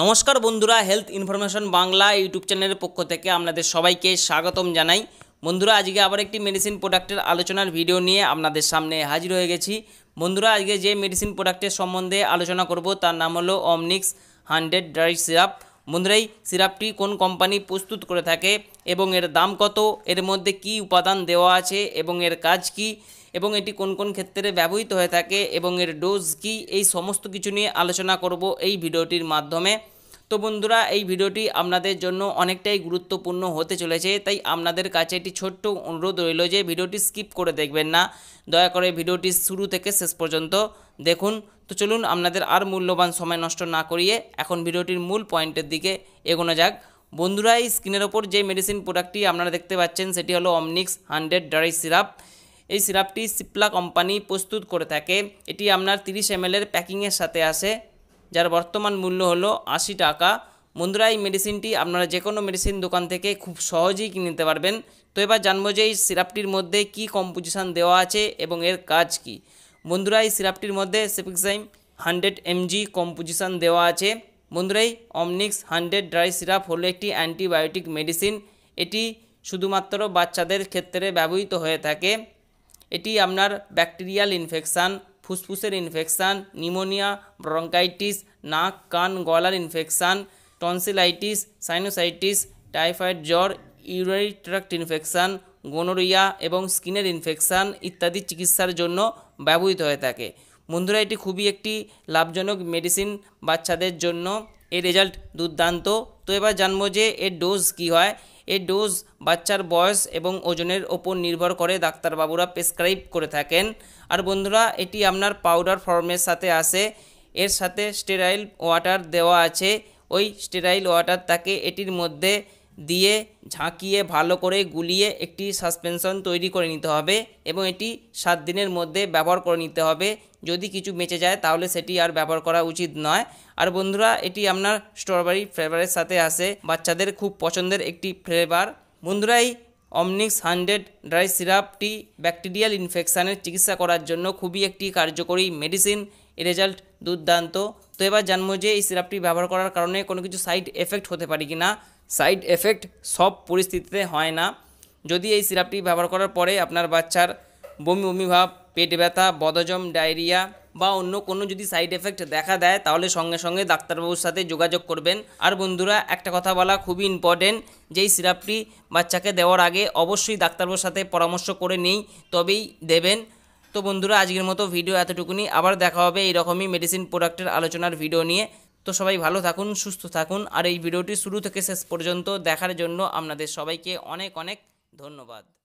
নমস্কার বন্ধুরা health information Bangla YouTube চ্যানেলের পক্ষ থেকে আপনাদের সবাইকে স্বাগতম জানাই বন্ধুরা আজকে আবার একটি মেডিসিন প্রোডাক্টের আলোচনার ভিডিও নিয়ে আপনাদের সামনে হাজির হয়ে গেছি বন্ধুরা আজকে যে মেডিসিন প্রোডাক্টের সম্বন্ধে আলোচনা করব তার নাম হলো অমনিক্স হান্ড্রেড ড্রাই সিরাপ বন্ধুরা সিরাপটি কোন কোম্পানি প্রস্তুত করে থাকে এবং এর দাম কত এর মধ্যে কি উপাদান দেওয়া আছে এবং এর কাজ কি এবং এটি কোন কোন ক্ষেত্রে ব্যবহৃত হয়ে থাকে এবং এর ডোজ কি এই সমস্ত কিছু নিয়ে আলোচনা করব এই ভিডিওটির মাধ্যমে তো বন্ধুরা এই ভিডিওটি আপনাদের জন্য অনেকটাই গুরুত্বপূর্ণ হতে চলেছে তাই আপনাদের কাছে একটি ছোট্ট অনুরোধ রইল যে ভিডিওটি স্কিপ করে দেখবেন না দয়া করে ভিডিওটি শুরু থেকে শেষ পর্যন্ত দেখুন তো চলুন আপনাদের আর মূল্যবান সময় নষ্ট না করিয়ে এখন ভিডিওটির মূল পয়েন্টের দিকে এগোনো যাক বন্ধুরা এই স্কিনের ওপর যে মেডিসিন প্রোডাক্টটি আপনারা দেখতে পাচ্ছেন সেটি হলো অমনিক্স হান্ড্রেড ড্রাই সিরাপ এই সিরাপটি সিপলা কোম্পানি প্রস্তুত করে থাকে এটি আপনার তিরিশ এম প্যাকিংয়ের সাথে আসে যার বর্তমান মূল্য হলো আশি টাকা বন্ধুরা এই মেডিসিনটি আপনারা যে কোনো মেডিসিন দোকান থেকে খুব সহজেই কিনে নিতে পারবেন তো এবার জানবো যে এই সিরাপটির মধ্যে কি কম্পোজিশান দেওয়া আছে এবং এর কাজ কি বন্ধুরা এই সিরাপটির মধ্যে সেপিক্সাইম হান্ড্রেড এমজি কম্পোজিশান দেওয়া আছে বন্ধুরাই অমনিক্স হান্ড্রেড ড্রাই সিরাপ হলো একটি অ্যান্টিবায়োটিক মেডিসিন এটি শুধুমাত্র বাচ্চাদের ক্ষেত্রে ব্যবহৃত হয়ে থাকে এটি আপনার ব্যাকটেরিয়াল ইনফেকশান ফুসফুসের ইনফেকশান নিমোনিয়া ব্রঙ্কাইটিস নাক কান গলার ইনফেকশান টনসিলাইটিস সাইনোসাইটিস টাইফয়েড জ্বর ইউরাইট্রাক্ট ইনফেকশান গোনোরিয়া এবং স্কিনের ইনফেকশান ইত্যাদি চিকিৎসার জন্য ব্যবহৃত হয়ে থাকে বন্ধুরা এটি খুবই একটি লাভজনক মেডিসিন বাচ্চাদের জন্য এর রেজাল্ট দুর্দান্ত তো এবার জানবো যে এর ডোজ কি হয় এ ডোজ বাচ্চার বয়স এবং ওজনের ওপর নির্ভর করে ডাক্তারবাবুরা প্রেসক্রাইব করে থাকেন আর বন্ধুরা এটি আপনার পাউডার ফর্মের সাথে আসে এর সাথে স্টেরাইল ওয়াটার দেওয়া আছে ওই স্টেরাইল ওয়াটার তাকে এটির মধ্যে দিয়ে ঝাঁকিয়ে ভালো করে গুলিয়ে একটি সাসপেনশন তৈরি করে নিতে হবে এবং এটি সাত দিনের মধ্যে ব্যবহার করে নিতে হবে যদি কিছু বেঁচে যায় তাহলে সেটি আর ব্যবহার করা উচিত নয় আর বন্ধুরা এটি আপনার স্ট্রবেরি ফ্লেভারের সাথে আসে বাচ্চাদের খুব পছন্দের একটি ফ্লেভার বন্ধুরা এই অমনিক্স হান্ড্রেড ড্রাই সিরাপটি ব্যাকটেরিয়াল ইনফেকশানের চিকিৎসা করার জন্য খুবই একটি কার্যকরী মেডিসিন এ রেজাল্ট দুর্দান্ত তো এবার জানবো যে এই সিরাপটি ব্যবহার করার কারণে কোনো কিছু সাইড এফেক্ট হতে পারে কি না সাইড এফেক্ট সব পরিস্থিতিতে হয় না যদি এই সিরাপটি ব্যবহার করার পরে আপনার বাচ্চার বমি বমি ভাব পেট ব্যথা বদজম ডায়রিয়া বা অন্য কোনো যদি সাইড এফেক্ট দেখা দেয় তাহলে সঙ্গে সঙ্গে ডাক্তারবাবুর সাথে যোগাযোগ করবেন আর বন্ধুরা একটা কথা বলা খুবই ইম্পর্টেন্ট যে এই সিরাপটি বাচ্চাকে দেওয়ার আগে অবশ্যই ডাক্তারবাবুর সাথে পরামর্শ করে নেই তবেই দেবেন তো বন্ধুরা আজকের মতো ভিডিও এতটুকুনি আবার দেখা হবে এইরকমই মেডিসিন প্রোডাক্টের আলোচনার ভিডিও নিয়ে তো সবাই ভালো থাকুন সুস্থ থাকুন আর এই ভিডিওটি শুরু থেকে শেষ পর্যন্ত দেখার জন্য আপনাদের সবাইকে অনেক অনেক ধন্যবাদ